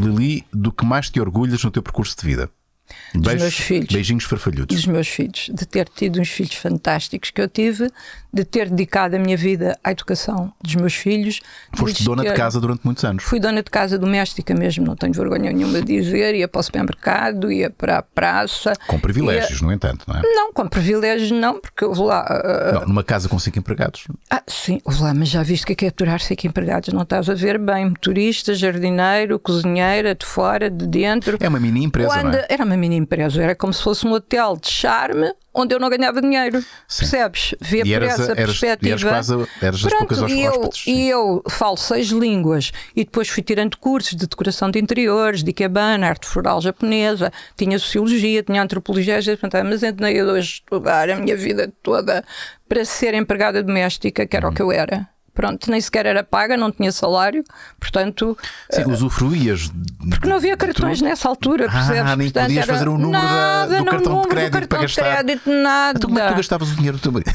Lili, do que mais te orgulhas no teu percurso de vida? Beijos, dos meus filhos. Beijinhos farfalhudos. Dos meus filhos, de ter tido uns filhos fantásticos que eu tive, de ter dedicado a minha vida à educação dos meus filhos. Foste dona de casa durante muitos anos? Fui dona de casa doméstica mesmo, não tenho vergonha nenhuma de dizer. Ia para o supermercado, ia para a praça. Com privilégios, ia... no entanto, não é? Não, com privilégios não, porque houve lá. Uh... Não, numa casa com cinco empregados. Ah, sim, houve lá, mas já viste que é que é aturar cinco empregados? Não estás a ver bem. Motorista, jardineiro, cozinheira, de fora, de dentro. É uma mini empresa, Quando... não é? Era uma mini empresa, era como se fosse um hotel de charme onde eu não ganhava dinheiro. Sim. Percebes? Vê e por eras, essa eras, perspectiva. Eras quase, eras Pronto, e eu, eu falo seis línguas e depois fui tirando cursos de decoração de interiores, de Ikebana, arte floral japonesa, tinha sociologia, tinha antropologia, mas andei eu a estudar a minha vida toda para ser empregada doméstica, que era hum. o uhum. que eu era. Pronto, nem sequer era paga, não tinha salário, portanto. Sim, eh, usufruías. Porque não havia cartões tudo? nessa altura, ah, percebes? Ah, nem portanto, podias fazer o número nada, da, do cartão número de crédito cartão para gastar. De crédito, nada. Então, como é que tu gastavas o dinheiro do teu marido?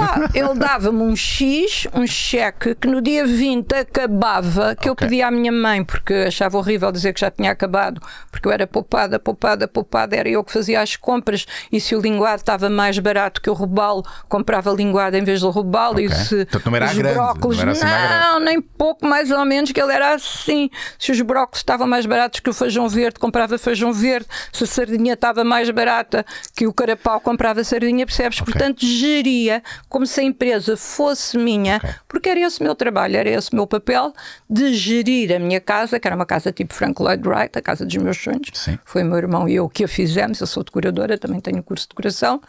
lá, ele dava-me um X, um cheque, que no dia 20 acabava, que okay. eu pedia à minha mãe, porque achava horrível dizer que já tinha acabado, porque eu era poupada, poupada, poupada, era eu que fazia as compras, e se o linguado estava mais barato que o robalo, comprava linguado em vez do robalo, okay. e se. Portanto, não era a grande. Não, assim não, nem pouco, mais ou menos, que ele era assim. Se os brócolis estavam mais baratos que o feijão verde, comprava feijão verde. Se a sardinha estava mais barata que o carapau, comprava sardinha, percebes? Okay. Portanto, geria como se a empresa fosse minha, okay. porque era esse o meu trabalho, era esse o meu papel de gerir a minha casa, que era uma casa tipo Frank Lloyd Wright, a casa dos meus sonhos. Sim. Foi meu irmão e eu que a fizemos. Eu sou decoradora, também tenho curso de decoração.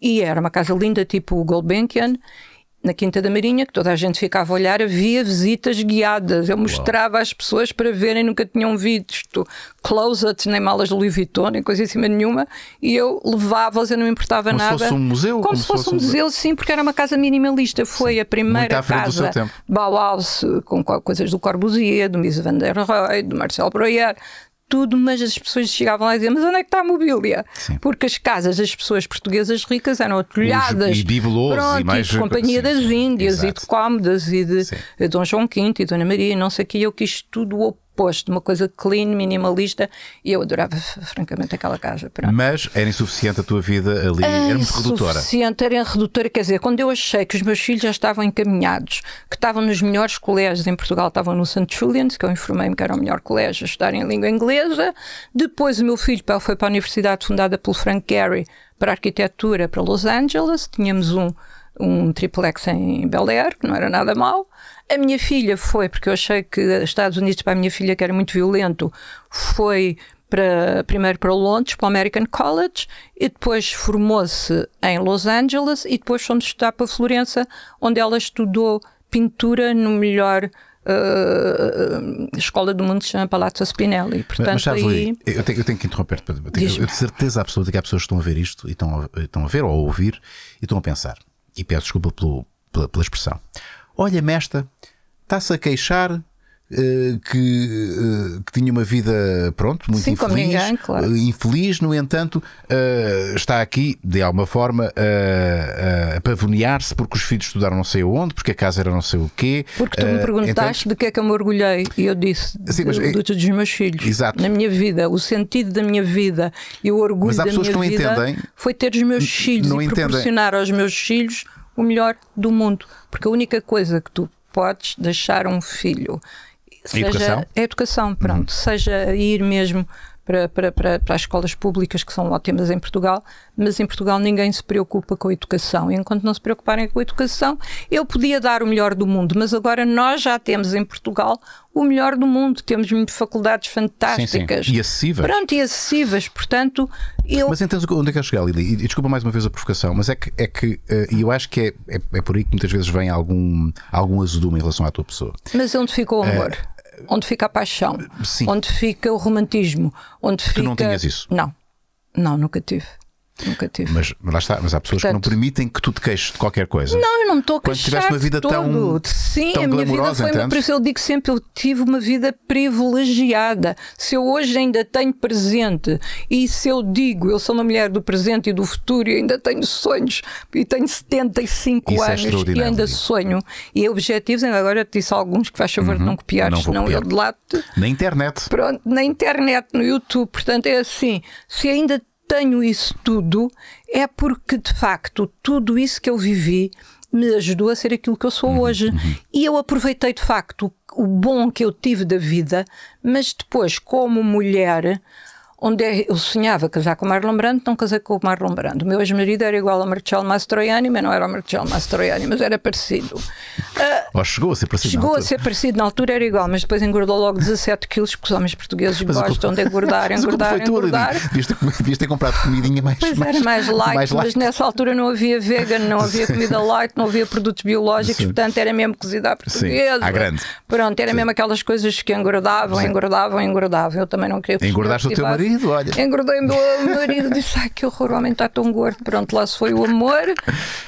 E era uma casa linda, tipo Golbenkian na Quinta da Marinha, que toda a gente ficava a olhar, havia visitas guiadas. Eu mostrava Uau. às pessoas para verem, nunca tinham visto closets, nem malas de Louis Vuitton, nem coisa em cima nenhuma, e eu levava-as, eu não me importava como nada. Como se fosse um museu? Como, como se fosse, um museu, museu, sim, porque era uma casa minimalista. Foi sim, a primeira casa Bauhaus, com coisas do Corbusier, do Mies van der Rohe, do Marcel Breuer, tudo, mas as pessoas chegavam lá e diziam: Mas onde é que está a mobília? Sim. Porque as casas das pessoas portuguesas ricas eram atulhadas. E bibelosos, pronto, e mais... de Companhia das Índias, Exato. e de Cómodas, e de Dom João V e Dona Maria, não sei o que. Eu quis tudo oposto posto, uma coisa clean, minimalista, e eu adorava francamente aquela casa. Pronto. Mas era insuficiente a tua vida ali, é era muito redutora. Insuficiente, era redutora, quer dizer, quando eu achei que os meus filhos já estavam encaminhados, que estavam nos melhores colégios em Portugal, estavam no St. Julian's, que eu informei-me que era o melhor colégio a estudar em língua inglesa, depois o meu filho foi para a universidade fundada pelo Frank Gehry, para arquitetura, para Los Angeles, tínhamos um um triplex em Bel Air, que não era nada mau. A minha filha foi, porque eu achei que Estados Unidos para a minha filha, que era muito violento, foi para, primeiro para Londres, para o American College, e depois formou-se em Los Angeles, e depois fomos estudar para Florença, onde ela estudou pintura no melhor Uh, escola do mundo se chama Palazzo Spinelli. Portanto, mas, sabes, aí... eu, tenho, eu tenho que interromper-te. Eu tenho certeza absoluta que há pessoas que estão a ver isto e estão a, estão a ver ou a ouvir e estão a pensar e peço desculpa pelo, pela, pela expressão. Olha-me esta, está-se a queixar eh, que, eh, que, tinha uma vida, pronto, muito Sim, infeliz, ninguém, claro. Eh, infeliz, no entanto, está aqui, de alguma forma, a, a pavonear-se porque os filhos estudaram não sei onde, porque a casa era não sei o quê. Porque tu me perguntaste então... de que é que eu me orgulhei e eu disse Sim, mas... de, é de, dos meus filhos. Exato. Na minha vida, o sentido da minha vida e o orgulho da minha vida entendem, foi ter os meus filhos e proporcionar aos meus filhos o melhor do mundo. Porque a única coisa que tu podes deixar um filho seja educação, educação pronto, uhum. seja ir mesmo para, para, para, para as escolas públicas que são ótimas em Portugal, mas em Portugal ninguém se preocupa com a educação. Enquanto não se preocuparem com a educação, eu podia dar o melhor do mundo, mas agora nós já temos em Portugal o melhor do mundo. Temos faculdades fantásticas. Sim, sim. E acessíveis. Pronto, e acessíveis. Portanto, eu. Mas então, onde é que eu chegar, Lili? E desculpa mais uma vez a provocação, mas é que. É que eh, e eu acho que é, é, é, por aí que muitas vezes vem algum, algum azedume em relação à tua pessoa. Mas onde ficou o eh, amor? Uh, Onde fica a paixão, Sim. onde fica o romantismo, onde fica. Tu não tinhas isso? Não, não, nunca tive. Nunca tive. Mas, mas lá está, mas há pessoas Portanto, que não permitem que tu te queixes de qualquer coisa. Não, eu não estou a queixar. Quando tiveste uma vida tão. Sim, tão a minha vida foi muito uma. Por isso eu digo sempre, eu tive uma vida privilegiada. Se eu hoje ainda tenho presente e se eu digo, eu sou uma mulher do presente e do futuro e ainda tenho sonhos e tenho 75 isso é anos é e ainda sonho e objetivos, ainda agora te disse alguns que faz favor uhum, de não copiar, não senão copiar. eu delato. Na internet. Pronto, na internet, no YouTube. Portanto, é assim, se ainda tenho isso tudo é porque, de facto, tudo isso que eu vivi me ajudou a ser aquilo que eu sou uhum, hoje. Uhum. E eu aproveitei, de facto, o bom que eu tive da vida, mas depois, como mulher, onde é, eu sonhava casar com o Marlon Brando, não casei com o Marlon Brando. O meu ex-marido era igual a Marcello Mastroianni, mas não era o Marcello Mastroianni, mas era parecido. Uh, chegou a ser parecido. Chegou a ser parecido, na altura era igual, mas depois engordou logo 17 quilos, porque os homens portugueses mas gostam de engordar, engordar, engordar. Devias ter comprado comidinha mais Pois mais, era mais light, mais light, mas nessa altura não havia vegan, não havia comida light, não havia produtos biológicos, Sim. portanto era mesmo cozida à portuguesa. Sim, à grande. Pronto, era Sim. mesmo aquelas coisas que engordavam, engordavam, engordavam. Eu também não queria... Engordaste o teu marido? marido, olha. Engordei o meu marido, disse, ai que horror, o homem está tão gordo. Pronto, lá se foi o amor.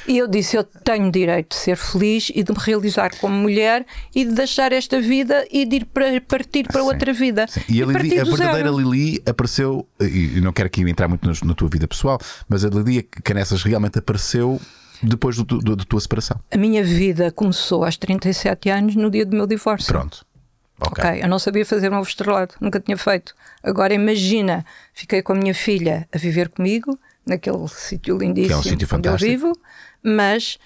E eu disse, eu tenho direito de ser feliz e de me realizar como mulher e de deixar esta vida e de ir para, partir para sim, outra vida. Sim. E, e a, Lili, a verdadeira zero. Lili apareceu, e não quero aqui entrar muito na, na tua vida pessoal, mas a Lili Canessas realmente apareceu depois da tua separação? A minha vida começou aos 37 anos no dia do meu divórcio. Pronto. Okay. ok, eu não sabia fazer um ovo estrelado, nunca tinha feito. Agora imagina, fiquei com a minha filha a viver comigo, naquele sítio lindíssimo que é um sítio fantástico. onde eu vivo, mas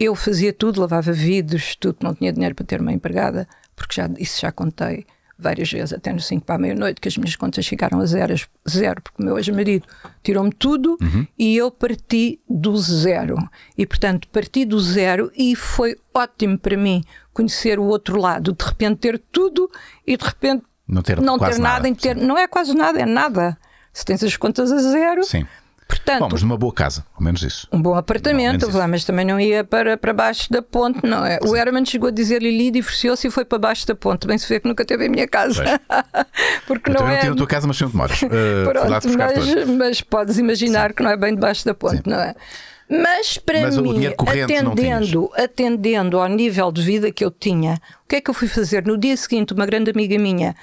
eu fazia tudo, lavava vidros, tudo, não tinha dinheiro para ter uma empregada, porque já, isso já contei várias vezes, até no 5 para a meia-noite, que as minhas contas ficaram a zero, zero porque o meu ex-marido tirou-me tudo uhum. e eu parti do zero. E, portanto, parti do zero e foi ótimo para mim conhecer o outro lado, de repente ter tudo e de repente não ter, não ter nada, nada ter, não é quase nada, é nada. Se tens as contas a zero. Sim Portanto, Bom, mas numa boa casa, ao menos isso. Um bom apartamento, não, lá, mas também não ia para, para baixo da ponte, não é? O Herman chegou a dizer-lhe, Lili divorciou-se e foi para baixo da ponte. Bem se vê que nunca teve a minha casa. Porque eu não é. não a tua casa, mas sempre moras. Uh, eh, Pronto, mas, mas, podes imaginar Sim. que não é bem debaixo da ponte, Sim. não é? Mas para Mas mim, atendendo, atendendo ao nível de vida que eu tinha, o que é que eu fui fazer? No dia seguinte, uma grande amiga minha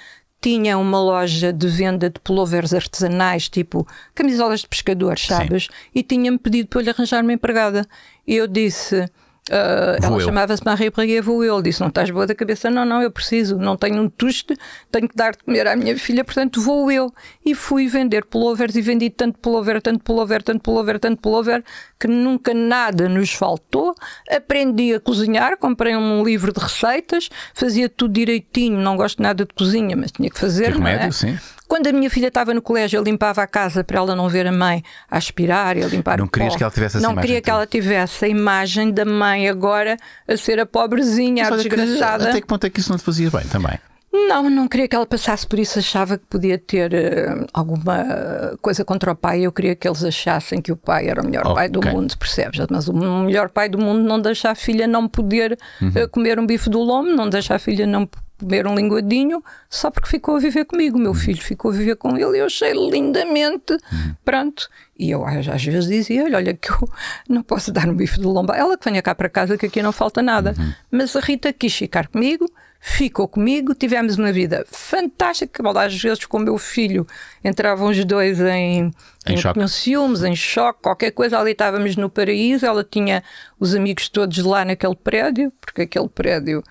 tinha uma loja de venda de pullovers artesanais, tipo camisolas de pescadores, sabes? Sim. E tinha-me pedido para lhe arranjar uma empregada. E eu disse: Uh, ela chamava-se Marie vou eu Disse: Não estás boa da cabeça? Não, não, eu preciso, não tenho um tuste, tenho que dar de comer à minha filha, portanto vou eu. E fui vender pullovers e vendi tanto pullover, tanto pullover, tanto pullover, tanto pullover, que nunca nada nos faltou. Aprendi a cozinhar, comprei um livro de receitas, fazia tudo direitinho, não gosto nada de cozinha, mas tinha que fazer. Que é? remédio, é? sim. Quando a minha filha estava no colégio, eu limpava a casa para ela não ver a mãe a aspirar e a limpar não querias pó. que ela tivesse essa Não queria que ela tivesse a imagem da mãe agora a ser a pobrezinha, a que- desgraçada. Até que ponto é que isso não te fazia bem também? Não, não queria que ela passasse por isso. Achava que podia ter uh, alguma coisa contra o pai. Eu queria que eles achassem que o pai era o melhor okay. pai do mundo, percebes? Mas o melhor pai do mundo não deixa a filha não poder uhum. Eh, comer um bife do lombo, não deixa a filha não comer um linguadinho, só porque ficou a viver comigo. O meu uhum. filho ficou a viver com ele e eu achei lindamente. Uhum. Pronto. E eu às, vezes dizia-lhe: Olha, que eu não posso dar um bife do lombo. Ela que venha cá para casa, que aqui não falta nada. Uhum. Mas a Rita quis ficar comigo ficou comigo, tivemos uma vida fantástica, às vezes com o meu filho entravam os dois em, em, em choque. ciúmes, em choque, qualquer coisa, ali estávamos no paraíso, ela tinha os amigos todos lá naquele prédio, porque aquele prédio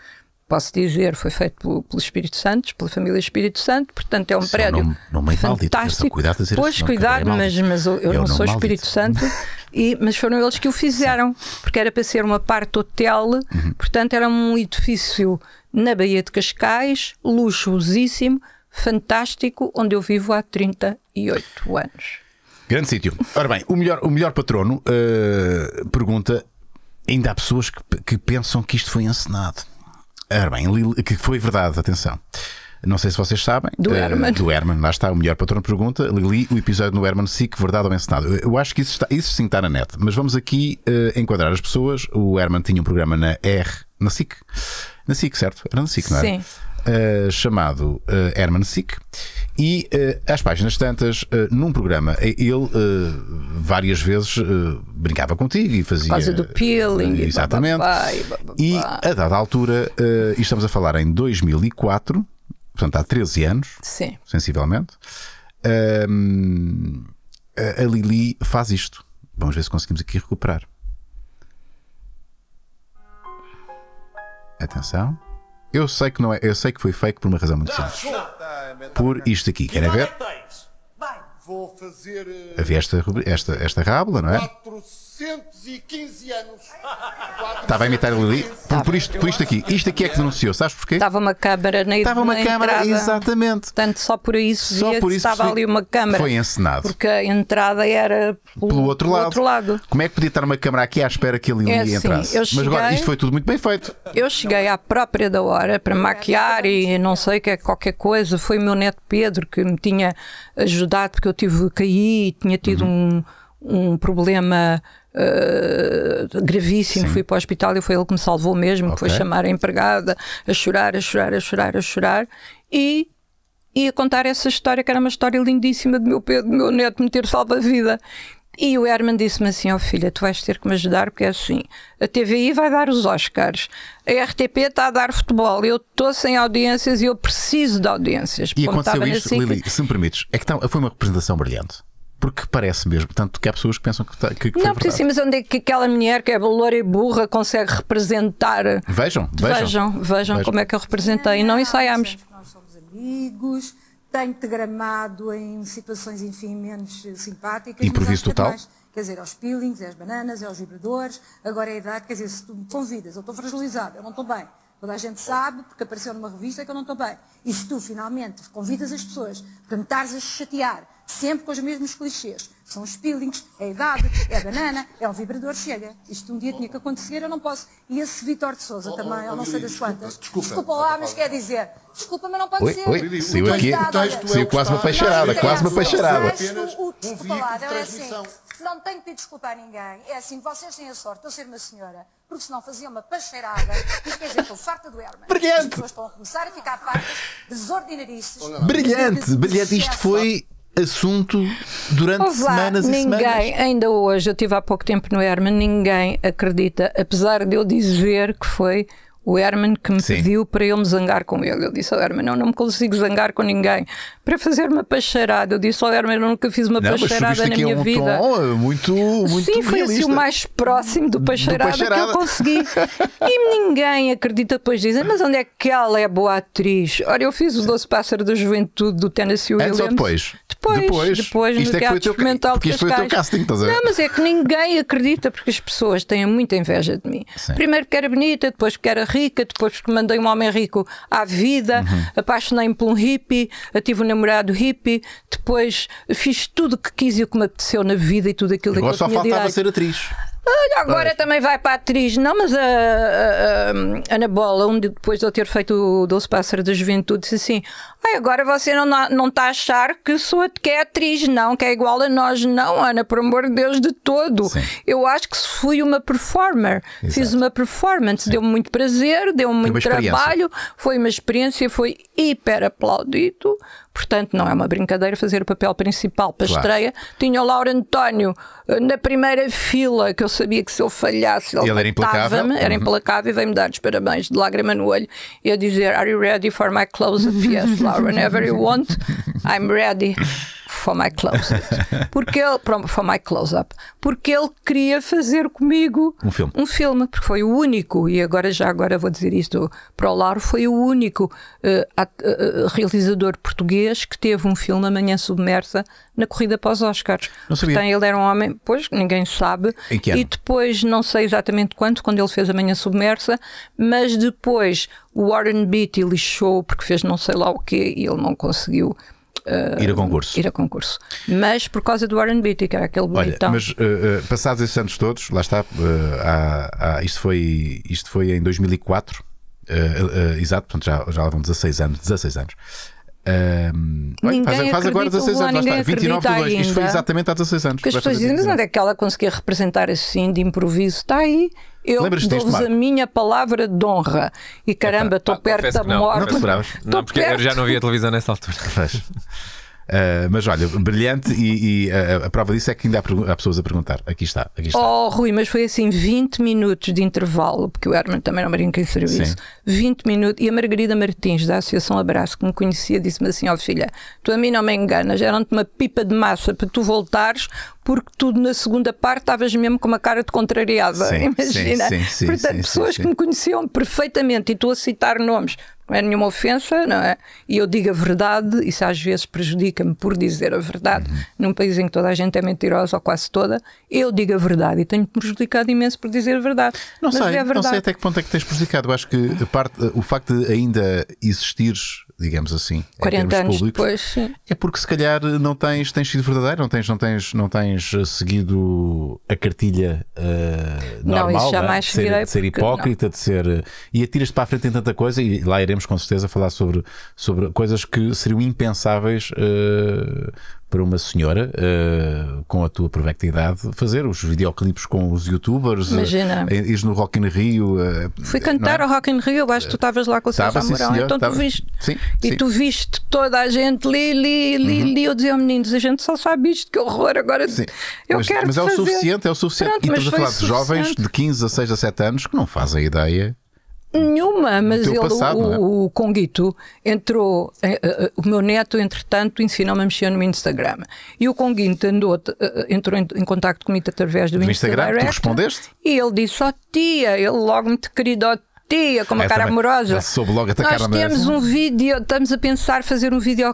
posso dizer, foi feito pelo, pelo Espírito Santo, pela família Espírito Santo, portanto é um Isso é prédio é um nome, nome fantástico. cuidado a dizer pois, é cuidado, mas, mas eu, eu é não sou maldito. Espírito Santo, e, mas foram eles que o fizeram, porque era para ser uma parte hotel, uhum. portanto era um edifício na Baía de Cascais, luxuosíssimo, fantástico, onde eu vivo há 38 anos. Grande sítio. Ora bem, o melhor, o melhor patrono uh, pergunta: ainda há pessoas que, que, pensam que isto foi encenado. Ora bem, que foi verdade, atenção. Não sei se vocês sabem. Do uh, Herman. Do Herman, lá está, o melhor patrono pergunta. Lili, o episódio do Herman SIC, verdade ou encenado? Eu, eu acho que isso, está, isso sim está na net, mas vamos aqui uh, enquadrar as pessoas. O Herman tinha um programa na R, na SIC na SIC, certo? Era na SIC, não era? Sim. Uh, chamado uh, Herman Sick e uh, às páginas tantas, uh, num programa, ele várias vezes brincava contigo e fazia. Por causa do peeling. exatamente. E, bababá, e, bababá. e, a dada altura, e estamos a falar em 2004, portanto há 13 anos, Sim. sensivelmente, ehm, a Lili faz isto. Vamos ver se conseguimos aqui recuperar. Atenção. Eu sei que não é, eu sei que foi fake por uma razão muito simples. Por isto aqui, querem ver? Vou fazer. Eh, Havia esta, esta, esta rábula, não é? 415 anos. Estava a imitar Lili. Por, por, isto, por isto aqui. Isto aqui é que denunciou, sabes porquê? Estava uma câmara na Estava uma câmara, exatamente. Portanto, só por isso, só por isso estava ali uma câmara. Foi encenado. Porque a entrada era pelo, pelo outro, lado. outro, lado. Como é que podia estar uma câmara aqui à espera que ele é assim, entrasse? Cheguei, Mas agora isto foi tudo muito bem feito. Eu cheguei à própria da hora para maquiar e não sei que é, qualquer coisa. Foi o meu neto Pedro que me tinha ajudado, porque eu eu tive, caí, tinha tido uhum. um, um problema uh, gravíssimo, Sim. fui para o hospital e foi ele que me salvou mesmo, okay. foi chamar a empregada, a chorar, a chorar, a chorar, a chorar, e a contar essa história, que era uma história lindíssima do meu, do meu neto me ter salvo a vida. E o Herman disse-me assim: Ó oh, filha, tu vais ter que me ajudar, porque é assim: a TVI vai dar os Oscars, a RTP está a dar futebol, eu estou sem audiências e eu preciso de audiências. E aconteceu isto, Lili, se me permites, é que tá, foi uma representação brilhante. Porque parece mesmo, tanto que há pessoas que pensam que, tá, que, que Não, porque sim, mas onde é que aquela mulher que é loura e burra consegue representar? Vejam, vejam. Vejam, vejam, vejam. como é que eu representei. Não, e não ensaiámos. Nós somos amigos tem-te gramado em situações, enfim, menos simpáticas. Improviso total? Mais, quer dizer, aos peelings, às bananas, aos vibradores, agora é a idade, quer dizer, se tu me convidas, eu estou fragilizado, eu não estou bem, Toda a gente sabe, porque apareceu numa revista, que eu não estou bem. E se tu finalmente convidas as pessoas para me estares a chatear, sempre com os mesmos clichês, são os peelings, é a idade, é a banana, é o vibrador, chega. Isto um dia tinha que acontecer, eu não posso. E esse Vitor de Souza oh, também, oh, eu não sei das quantas. Desculpa, desculpa lá, mas quer dizer, desculpa, mas não pode oi, ser. Oi, saiu aqui, saiu quase uma peixeirada, quase uma peixeirada. Desculpa lá, não é assim. Não tenho que desculpar a ninguém. É assim, vocês têm a sorte de eu ser uma senhora, porque senão fazia uma pacheirada. Isto quer dizer, estou farta do Herman. Brilhante! As pessoas estão a começar a ficar fartas, desordinaristas. Brilhante, brilhante. Isto foi assunto durante Olá, semanas ninguém, e semanas. Ninguém, ainda hoje, eu estive há pouco tempo no Herman, ninguém acredita, apesar de eu dizer que foi o Herman que me Sim. pediu para eu me zangar com ele. Eu disse ao Herman: Eu não me consigo zangar com ninguém. Para fazer uma pacharada. Eu disse ao Herman: Eu nunca fiz uma não, pacharada na minha um vida. Tom é muito, muito Sim, foi assim o mais próximo do pacharada, do que eu consegui. e ninguém acredita, depois dizem: Mas onde é que ela é boa atriz? Ora, eu fiz o Doce Pássaro da Juventude do Tennessee é Williams. Antes ou depois? depois. Depois, depois isto no é Teatro teu, Experimental de Cascais. Isto foi o teu casting, estás Não, mas é que ninguém acredita porque as pessoas têm muita inveja de mim. Sim. Primeiro porque era bonita, depois porque era rica, depois porque mandei um homem rico à vida, uhum. apaixonei-me por um hippie, tive um namorado hippie, depois fiz tudo o que quis e o que me apeteceu na vida e tudo aquilo Agora que eu só faltava direito. ser atriz. Olha, agora também vai para a atriz, não, mas a, a, a Ana Bola, um depois de eu ter feito o Doce Pássaro da Juventude, disse assim: Ai, agora você não, não está a achar que, sou, que é atriz, não, que é igual a nós, não, Ana, por amor de Deus, de todo. Sim. Eu acho que fui uma performer, Exato. fiz uma performance, deu-me muito prazer, deu-me muito trabalho, foi uma experiência, foi hiper aplaudido Portanto, não é uma brincadeira fazer o papel principal para claro. estreia. Tinha o Lauro António eh, na primeira fila, que eu sabia que se eu falhasse, ele, ele era implacável. Uhum. Era implacável e veio-me dar os parabéns de lágrima no olho e a dizer: Are you ready for my close-up? yes, Laura, whenever you want, I'm ready. for my closet. Porque ele, from my close-up. Porque ele queria fazer comigo um filme. um filme, porque foi o único, e agora já agora vou dizer isto para o Lauro, foi o único uh, uh, realizador português que teve um filme Amanhã Submersa na corrida para os Oscars. Não sabia. Portanto, ele era um homem, pois ninguém sabe. E depois, não sei exatamente quanto, quando ele fez Amanhã Submersa, mas depois o Warren Beatty lixou porque fez não sei lá o quê e ele não conseguiu uh, ir a concurso. Ir a concurso. Mas por causa do Beatty, que era aquele bonitão. Olha, mas uh, passados esses anos todos, lá está, uh, há, há, isto, foi, isto foi em 2004, exato, portanto já, já levam 16 anos, 16 anos. Um, olha, faz, faz agora 16 anos, lá está, 29 de 2. Ainda. Isto foi exatamente há 16 anos. Porque as pessoas dizem, mas onde é que ela conseguia representar assim de improviso? Está aí. Eu dou-vos a minha palavra de honra. E caramba, estou perto da morte. Não, esperámos. não porque perto... eu já não via televisão nessa altura. Mas, uh, eh, mas olha, brilhante, e, e a, eh, a, prova disso é que ainda há, há, pessoas a perguntar. Aqui está, aqui está. Oh, Rui, mas foi assim 20 minutos de intervalo, porque o Herman também não brinca em serviço. Sim. 20 minutos. E a Margarida Martins, da Associação Abraço, que me conhecia, disse-me assim: Ó oh, filha, tu a mim não me enganas, eram-te uma pipa de massa para tu voltares porque tudo na segunda parte estavas mesmo com uma cara de contrariada, sim, imagina? Sim, sim, Portanto, pessoas que me conheciam perfeitamente, e estou a citar nomes, não é nenhuma ofensa, não é? E eu digo a verdade, isso às vezes prejudica-me por dizer a verdade, uhum. num país em que toda a gente é mentirosa, ou quase toda, eu digo a verdade e tenho-me prejudicado imenso por dizer a verdade. Não Mas sei, é verdade. não sei até que ponto é que tens prejudicado. Eu acho que parte, o facto de ainda existires digamos assim. 40 anos públicos, depois. Sim. É porque se calhar não tens, tens sido verdadeiro, não tens, não tens, não tens eh, seguido a cartilha uh, normal não, não é? de, ser, de ser hipócrita, não. de ser. Eh, e atiras-te para a frente em tanta coisa, e lá iremos com certeza falar sobre, sobre coisas que seriam impensáveis uh, para uma senhora uh, com a tua provecta fazer os videoclipes com os youtubers. Eh, Imagina. Uh, no Rock in Rio. Uh, Fui cantar o é? ao Rock in Rio, acho que tu estavas lá com o Sérgio Mourão. então tava... tu viste. Sim, e tu viste toda a gente li, li, li, uhum. li. Eu dizia, oh, meninos, a gente só sabe isto, que horror. Agora sim. eu mas, quero. Mas é o fazer. suficiente, é o suficiente. Pronto, e estamos a falar de jovens de 15, a 6 a 7 anos que não fazem ideia Nenhuma, mas ele, passado, é? o, é? o, Conguito entrou. Uh, uh, o meu neto, entretanto, ensinou-me a mexer no Instagram. E o Conguito andou, uh, entrou em, em contato comigo através do, do Instagram. Instagram tu respondeste? E ele disse: Ó oh, tia, ele logo me te querido, oh, tia, com uma é, cara também, amorosa. Soube logo atacar Nós temos um vídeo, estamos a pensar fazer um vídeo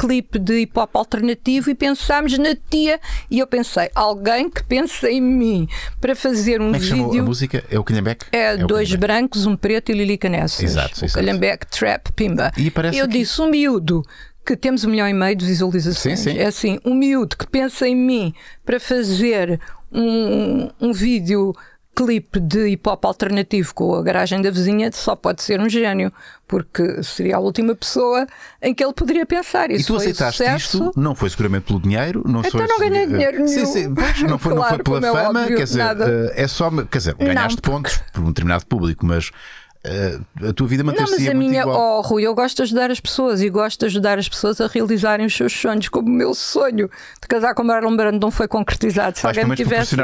clipe de hip hop alternativo e pensámos na tia. E eu pensei, alguém que pensa em mim para fazer um Como é vídeo. a música é o Calhambeck? É, é dois brancos, um preto e Lilica Nessas. Exato, exato. Calhambeck Trap Pimba. E parece eu que... disse, um miúdo que temos um milhão e meio de visualizações. Sim, sim. É assim, um miúdo que pensa em mim para fazer um, um vídeo clipe de hip hop alternativo com a garagem da vizinha só pode ser um gênio, porque seria a última pessoa em que ele poderia pensar. Isso e tu aceitaste isto? Não foi seguramente pelo dinheiro, não Até então foi. não ganhei dinheiro nenhum. Sim, sim, não foi, claro, não foi pela é fama, é óbvio, quer dizer, nada. Eh, é só. Quer dizer, ganhaste não. pontos por um determinado público, mas eh, a tua vida manter-se Não, mas a minha, igual. oh Rui, eu gosto de ajudar as pessoas e gosto de ajudar as pessoas a realizarem os seus sonhos, como o meu sonho de casar com Marlon Brando não foi concretizado. Se alguém tivesse.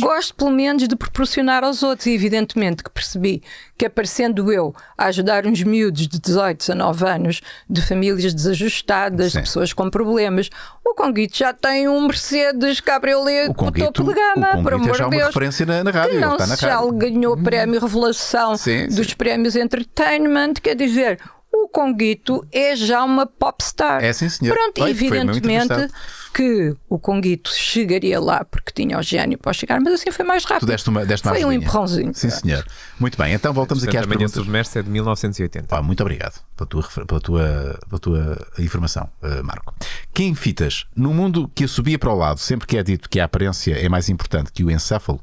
Gosto pelo menos de proporcionar aos outros e evidentemente que percebi que aparecendo eu a ajudar uns miúdos de 18 a 9 anos, de famílias desajustadas, Sim. de pessoas com problemas, o Conguito já tem um Mercedes Cabriolet o Conguito, topo de gama, o por é amor de Deus. É já uma referência na, na rádio. Que não está na se já ganhou o hum. prémio Revelação Sim, dos prémios Entertainment, quer dizer, o Conguito é já uma popstar. É sim, senhor. Pronto, Oi, evidentemente que o Conguito chegaria lá porque tinha o gênio para chegar, mas assim foi mais rápido. Tu deste uma, deste foi um empurrãozinho. Sim, senhor. Muito bem, então voltamos aqui às manhã perguntas. Manhã submersa é de 1980. Ah, muito obrigado pela tua, pela tua, pela tua informação, uh, Marco. Quem fitas, no mundo que a subia para o lado, sempre que é dito que a aparência é mais importante que o encéfalo,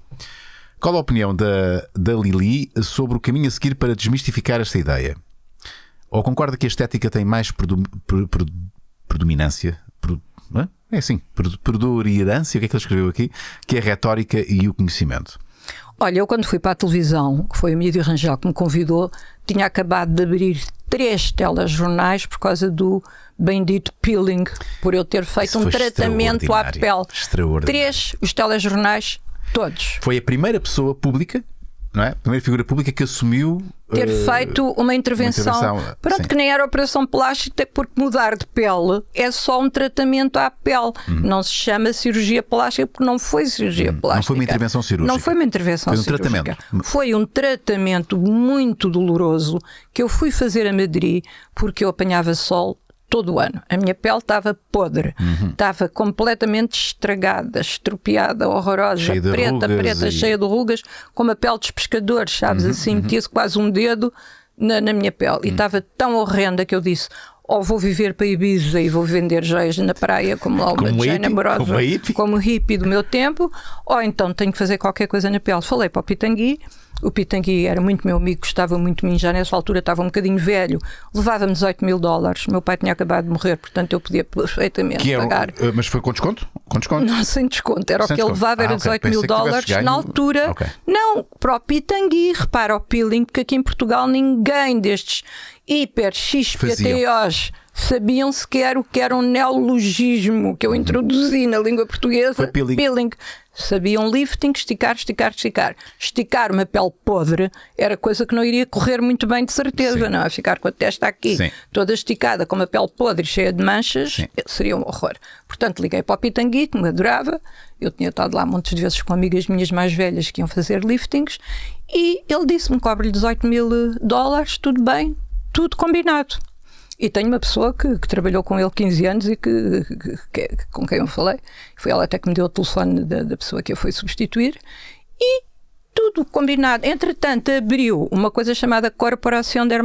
qual a opinião da, da Lili sobre o caminho a seguir para desmistificar esta ideia? Ou concorda que a estética tem mais predom, pre, pre, predominância? Pre, é assim, predominância o que é que ele escreveu aqui? Que é a retórica e o conhecimento. Olha, eu quando fui para a televisão, que foi o Mídio Rangel que me convidou, tinha acabado de abrir três telejornais por causa do bendito peeling, por eu ter feito Isso um tratamento à pele. Três, os telejornais Todos. Foi a primeira pessoa pública não é? Primeira figura pública que assumiu ter uh, feito uma intervenção. Uma intervenção. Pronto, sim. que nem era operação plástica, porque mudar de pele é só um tratamento à pele. Uhum. Não se chama cirurgia plástica porque não foi cirurgia uhum. plástica. Não foi uma intervenção cirúrgica. Não foi uma intervenção foi um cirúrgica. Tratamento. Foi um tratamento muito doloroso que eu fui fazer a Madrid porque eu apanhava sol todo o ano. A minha pele estava podre, uhum. estava uhum. completamente estragada, estropiada, horrorosa, cheia preta, preta, e... cheia de rugas, como a pele dos pescadores, sabes? Uhum. Assim, uhum. metia-se quase um dedo na, na minha pele. Uhum. E estava tão horrenda que eu disse: ou vou viver para Ibiza e vou vender joias na praia, como lá o como amorosa, como hippie. como hippie do meu tempo, ou então tenho que fazer qualquer coisa na pele. Falei para o Pitangui o Pitangui era muito meu amigo, gostava muito de mim, já nessa altura estava um bocadinho velho. Levava-me 18 mil dólares. Meu pai tinha acabado de morrer, portanto eu podia perfeitamente era, é pagar. Eh, mas foi com desconto? Com desconto? Não, sem desconto. Era sem o que desconto. ele levava, era ah, 18 mil dólares. Ganho... Na altura, okay. não, para o Pitangui, repara o peeling, porque aqui em Portugal ninguém destes hiper XPTOs sabiam sequer o que era um neologismo que eu uhum. introduzi na língua portuguesa. Foi peeling. peeling. Sabiam lifting, esticar, esticar, esticar. Esticar uma pele podre era coisa que não iria correr muito bem, de certeza, Sim. não é? Ficar com a testa aqui, Sim. toda esticada, com uma pele podre cheia de manchas, Sim. seria um horror. Portanto, liguei para o Pitangui, que me adorava. Eu tinha estado lá muitas vezes com amigas minhas mais velhas que iam fazer liftings. E ele disse-me: cobre-lhe 18 mil dólares, tudo bem, tudo combinado. E tenho uma pessoa que, que, trabalhou com ele 15 anos e que, que, que, com quem eu falei, foi ela até que me deu o telefone da, da pessoa que eu fui substituir, e tudo combinado. Entretanto, abriu uma coisa chamada Corporação de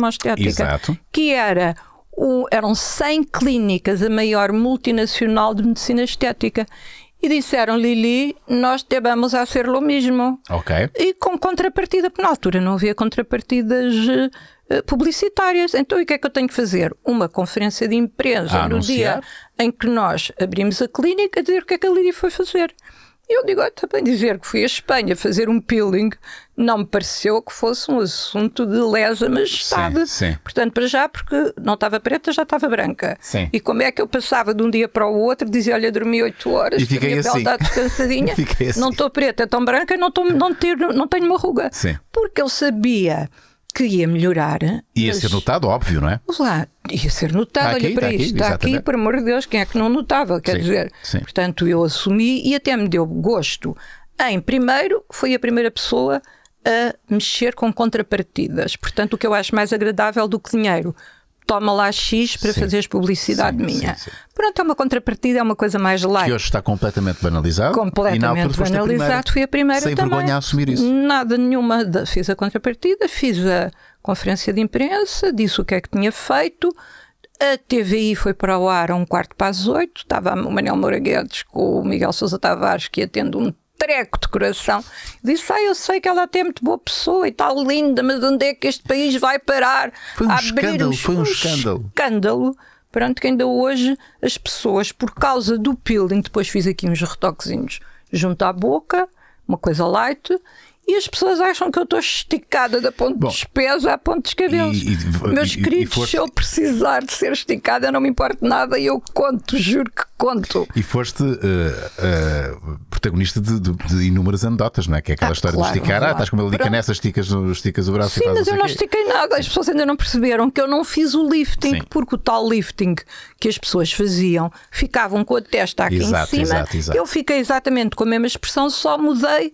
Exato. que era o, eram 100 clínicas, a maior multinacional de medicina estética. E disseram, Lili, nós a fazer o mesmo. Ok. E com contrapartida, porque na altura não havia contrapartidas eh, eh, publicitárias. Então, e o que é que eu tenho que fazer? Uma conferência de imprensa no dia em que nós abrimos a clínica dizer o que é que a Lídia foi fazer. Eu digo, também dizer que fui à Espanha fazer um peeling não me pareceu que fosse um assunto de lesa majestade. Sim, sim. Portanto, para já, porque não estava preta, já estava branca. Sim. E como é que eu passava de um dia para o outro, dizia, olha, dormi 8 horas, e fiquei assim. está descansadinha, fiquei assim. não estou preta, é tão branca, não, tô, não, tenho não tenho uma ruga. Porque eu sabia que ia melhorar. Ia mas... ser notado, óbvio, não é? Lá, ia ser notado, está olha para está isto, tá aqui, está aqui, por amor de Deus, quem é que não notava? Quer sim, dizer, sim. portanto, eu assumi e até me deu gosto. Em primeiro, foi a primeira pessoa a mexer com contrapartidas. Portanto, o que eu acho mais agradável do que dinheiro toma lá X para sim. fazeres publicidade sim, minha. Sim, Pronto, é uma contrapartida, é uma coisa mais light. Que hoje está completamente banalizado. Completamente banalizado. Fui a primeira Sem também. vergonha a assumir isso. Nada nenhuma. Fiz a contrapartida, fiz a conferência de imprensa, disse o que é que tinha feito. A TVI foi para o ar a um quarto para as oito. Estava o Manuel Moura Guedes com o Miguel Sousa Tavares, que atende um treco de coração. Disse: Ah, eu sei que ela até é muito boa pessoa e tal, linda, mas onde é que este país vai parar? Foi um escândalo, foi um escândalo. escândalo. Pronto, que ainda hoje as pessoas, por causa do peeling, depois fiz aqui uns retoquezinhos junto à boca, uma coisa light, e as pessoas acham que eu estou esticada da ponta Bom, dos pés à ponta dos cabelos. E, e, Meus e, queridos, foste... se eu precisar de ser esticada, não me importa nada e eu conto, juro que conto. E foste uh, uh, protagonista de, de, de, inúmeras anedotas, não é? Que é aquela ah, história claro, de esticar, ah, claro. ah, estás com uma lica Pronto. nessa, esticas, esticas o braço Sim, e faz mas eu não estiquei nada, as pessoas ainda não perceberam que eu não fiz o lifting, Sim. porque o tal lifting que as pessoas faziam ficavam com a testa aqui exato, em cima. Exato, exato. Eu fiquei exatamente com a mesma expressão, só mudei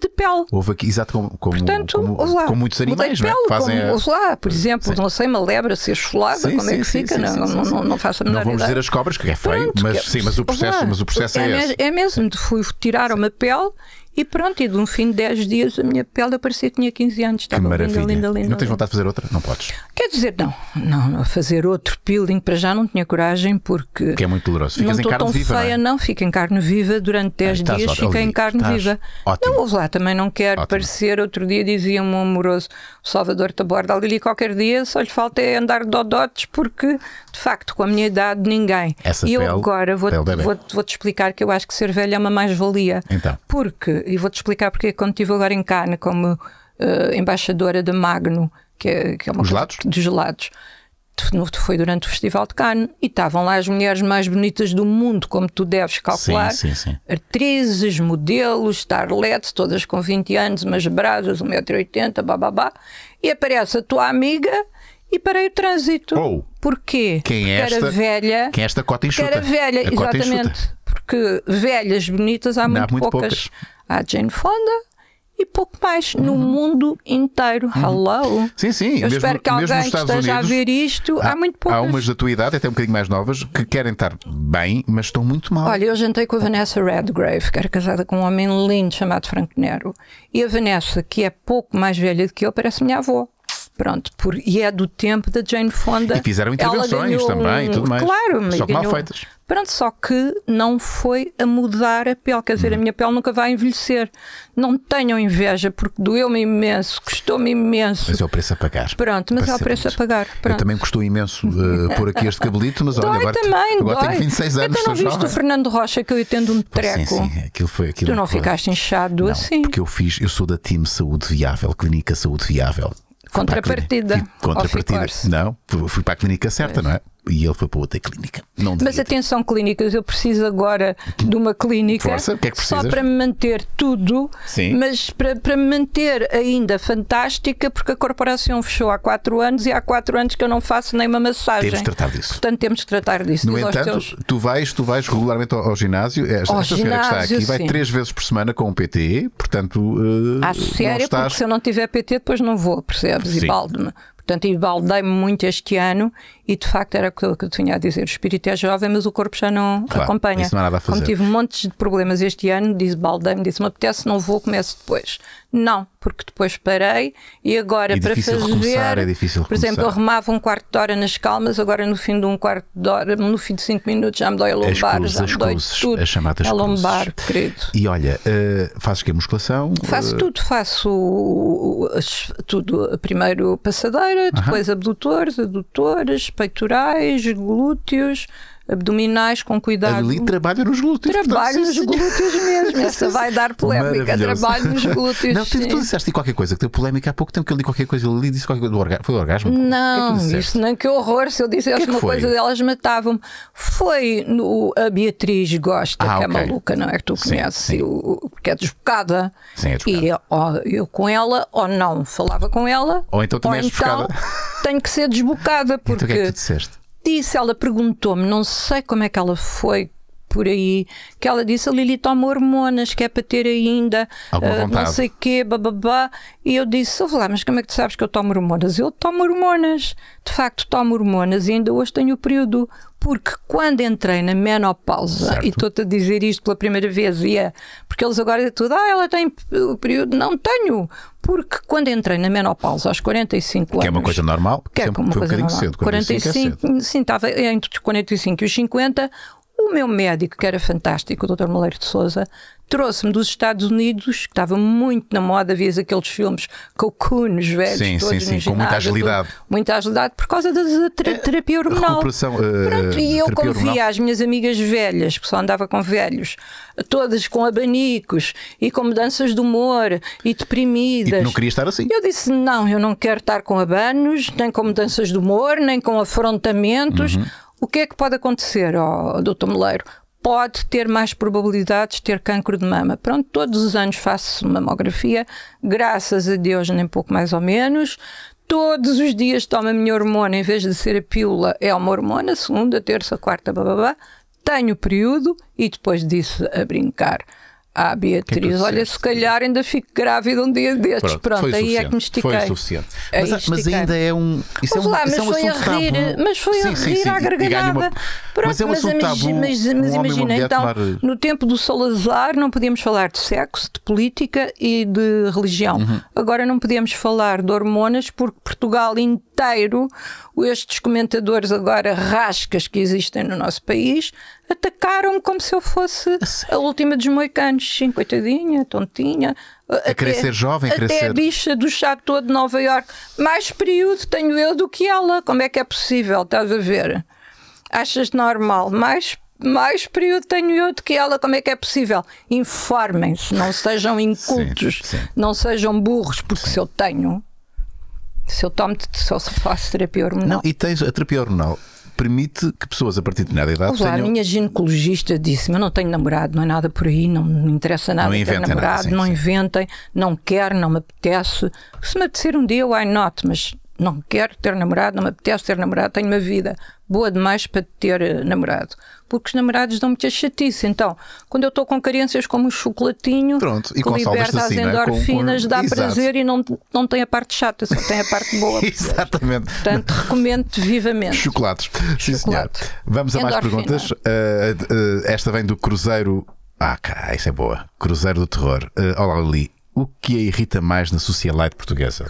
de pele. Houve aqui, exato, como, como, Portanto, como, como muitos animais de pele, não é? fazem. Como, a... lá, por exemplo, sim. não sei, uma lebre ser esfolada, como é sim, é que sim, fica? não, não, não, não faço a menor Não vamos ideia. dizer as cobras, que é feio, Pronto, mas que... sim, mas o processo, mas o processo é, é, esse. É mesmo, fui tirar uma pele e pronto, e de um fim de 10 dias a minha pele parecia que tinha 15 anos. Estava que maravilha. Linda, linda, linda, não tens vontade de fazer outra? Não podes. Quer dizer, não, não, fazer outro peeling para já não tinha coragem porque. Porque é muito doloroso. Ficas não em carne tão viva. É? Feia, não, é? não, fica em carne viva durante 10 dias, fica em carne estás viva. Ótimo. Não, houve lá, também não quero ótimo. parecer. Outro dia dizia-me um amoroso Salvador Taborda, ali qualquer dia só lhe falta é andar de dodotes porque, de facto, com a minha idade, ninguém. Essa e eu agora vou-te vou, vou, vou explicar que eu acho que ser velha é uma mais-valia. Então. Porque e vou-te explicar porque é quando estive agora em carne como uh, embaixadora da Magno, que é, que é uma Os lados? dos lados, foi durante o Festival de Cannes e estavam lá as mulheres mais bonitas do mundo, como tu deves calcular. Sim, sim, sim. Atrizes, modelos, starlets, todas com 20 anos, umas brasas, 1,80m, bababá. E aparece a tua amiga e parei o trânsito. Oh, Porquê? Quem é porque esta, era velha. Quem é esta cota enxuta? Era velha, a exatamente. Porque velhas bonitas há, muito, há muito poucas. poucas à Jane Fonda e pouco mais no uhum. mundo inteiro. Uhum. Hello! Sim, sim. Eu mesmo, espero que alguém esteja Unidos, a ver isto. Há, há, muito poucas. Há umas da tua idade, até um bocadinho mais novas, que querem estar bem, mas estão muito mal. Olha, eu jantei com a Vanessa Redgrave, que era casada com um homem lindo chamado Franco Nero. E a Vanessa, que é pouco mais velha do que eu, parece minha avó. Pronto, por, e é do tempo da Jane Fonda. E fizeram intervenções ganhou, e tudo mais. Claro, só que mal feitas. Pronto, só que não foi a mudar a pele, quer dizer, hum. a uhum. minha pele nunca vai envelhecer. Não tenham inveja, porque doeu-me imenso, custou-me imenso. Mas é o preço a pagar. Pronto, mas é o preço a pagar. Pronto. Eu também custou imenso uh, eh, por aqui este cabelito, mas olha, agora, também, agora tenho 26 anos. Até então não viste jovem. o Fernando Rocha que eu atendo um treco. Sim, sim, aquilo foi aquilo. Tu não foi. ficaste inchado não, assim. Porque eu fiz, eu sou da Team Saúde Viável, Clínica Saúde Viável. Contrapartida. Contrapartida. Não, fui para a clínica certa, não é? e ele foi para outra clínica. Não Mas atenção, clínicas, eu preciso agora de uma clínica Força, que é que só para me manter tudo, Sim. mas para, para me manter ainda fantástica, porque a corporação fechou há 4 anos e há 4 anos que eu não faço nem uma massagem. Temos de tratar disso. Portanto, temos de tratar disso. No Diz entanto, teus... tu, vais, tu vais regularmente ao, ao ginásio. Esta, ao esta ginásio, senhora que está aqui sim. vai 3 vezes por semana com o PT, portanto. Uh, à séria, estás... porque se eu não tiver PT, depois não vou, percebes? Sim. E balde-me. Portanto, e baldei-me muito este ano e de facto era aquilo que eu tinha a dizer. O espírito é jovem, mas o corpo já não claro, acompanha. Isso não há nada a fazer. Como tive montes de problemas este ano, disse Baldame, disse-me apetece, não vou, começo depois. Não, porque depois parei e agora e para fazer. é difícil recomeçar. Por exemplo, eu remava um quarto de hora nas calmas, agora no fim de um quarto de hora, no fim de cinco minutos já me dói a é lombar, cruzes, já é me dói cruzes, tudo. As é chamadas a lombar, cruzes. querido. E olha, uh, fazes que a musculação? Faço uh... tudo, faço tudo. Primeiro passadeira, depois uh -huh. abdutores, adutores, peitorais, glúteos, abdominais com cuidado. Ali trabalha nos glúteos. Trabalho nos glúteos mesmo. Essa vai dar polémica. Trabalho nos glúteos. Não, tu, tu disseste qualquer coisa que teve polémica há pouco tempo que eu li qualquer coisa, li disse qualquer coisa Foi do orgasmo? É não, isso nem que não, que horror. Se eu dissesse é uma coisa delas, matavam-me. Foi A Beatriz Gosta, ah, que é maluca, não é? Que tu conheces, porque é desbocada. Sim, é desbocada. E eu com ela, ou não, falava com ela. Ou então também então desbocada. tenho que ser desbocada, porque. Então o que é que tu disseste? disse, ela perguntou-me, não sei como é que ela foi por aí, que ela disse a Lili toma hormonas, que é para ter ainda uh, não sei o quê, bababá. E eu disse, lá, mas como é que tu sabes que eu tomo hormonas? Eu tomo hormonas, de facto tomo hormonas e ainda hoje tenho o período. Porque quando entrei na menopausa, certo. e estou-te a dizer isto pela primeira vez, e é, porque eles agora é tudo, ah, ela tem o período, não tenho, porque quando entrei na menopausa aos 45 anos. Que é uma coisa normal? porque é uma coisa normal. Cedo, 45, 45 é cedo. sim, estava entre os 45 e os 50. O meu médico, que era fantástico, o Dr. Moleiro de Souza, trouxe-me dos Estados Unidos, que estava muito na moda, vias aqueles filmes cocoons velhos, sim, todos sim, sim, com muita agilidade. muita agilidade por causa da é, terapia hormonal. Eh, Pronto, e eu, como às as minhas amigas velhas, que só andava com velhos, todas com abanicos e com mudanças de humor e deprimidas. E não queria estar assim. Eu disse: não, eu não quero estar com abanos, nem com mudanças de humor, nem com afrontamentos. Uhum o que é que pode acontecer, oh, doutor Moleiro? Pode ter mais probabilidades de ter cancro de mama. Pronto, todos os anos faço mamografia, graças a Deus, nem pouco mais ou menos. Todos os dias tomo a minha hormona, em vez de ser a pílula, é uma hormona, segunda, terça, quarta, blá blá blá. Tenho período e depois disso a brincar. Ah, Beatriz, que é olha, se calhar ainda fico grávida um dia destes. Pronto, Pronto aí é que me estiquei. Foi suficiente. Mas, ah, mas ainda é um. Isso é um, lá, é mas, é um foi a rir, tabu. mas foi sim, a rir sim, à gargalhada. Uma... Pronto, mas é um mas, tabu, mas, mas um imagina, então, tomar... no tempo do Salazar não podíamos falar de sexo, de política e de religião. Uhum. Agora não podíamos falar de hormonas porque Portugal inteiro estes comentadores agora rascas que existem no nosso país atacaram-me como se eu fosse a última dos moicanos, sim, coitadinha, tontinha. A até, crescer jovem, até crescer. a bicha do chá todo de Nova York. Mais período tenho eu do que ela. Como é que é possível? Estás a ver? Achas normal? Mais mais período tenho eu do que ela, como é que é possível? Informem-se, não sejam incultos, sim, sim. não sejam burros, porque sim. se eu tenho, se eu tomo, só se faço terapia hormonal. Não, e tens a terapia hormonal permite que pessoas a partir de determinada idade Olá, tenham... A minha ginecologista disse-me, eu não tenho namorado, não é nada por aí, não me interessa nada não ter namorado, nada, sim, não sim. inventem, não quero, não me apetece. Se me apetecer um dia, why not? Mas não quero ter namorado, não me apetece ter namorado, tenho uma vida boa demais para ter eh, namorado porque os namorados dão muita chatice. Então, quando eu estou com carências como um chocolatinho, Pronto, e que liberta assim, as endorfinas, com, com... É? dá Exato. prazer e não, não tem a parte chata, só tem a parte boa. Exatamente. Portanto, recomendo vivamente. Chocolates. Sim, Chocolate. senhor. Vamos a Endorfina. mais perguntas. Uh, uh, esta vem do Cruzeiro. Ah, cá, isso é boa. Cruzeiro do Terror. Uh, olá, Lili. O que a irrita mais na socialite portuguesa?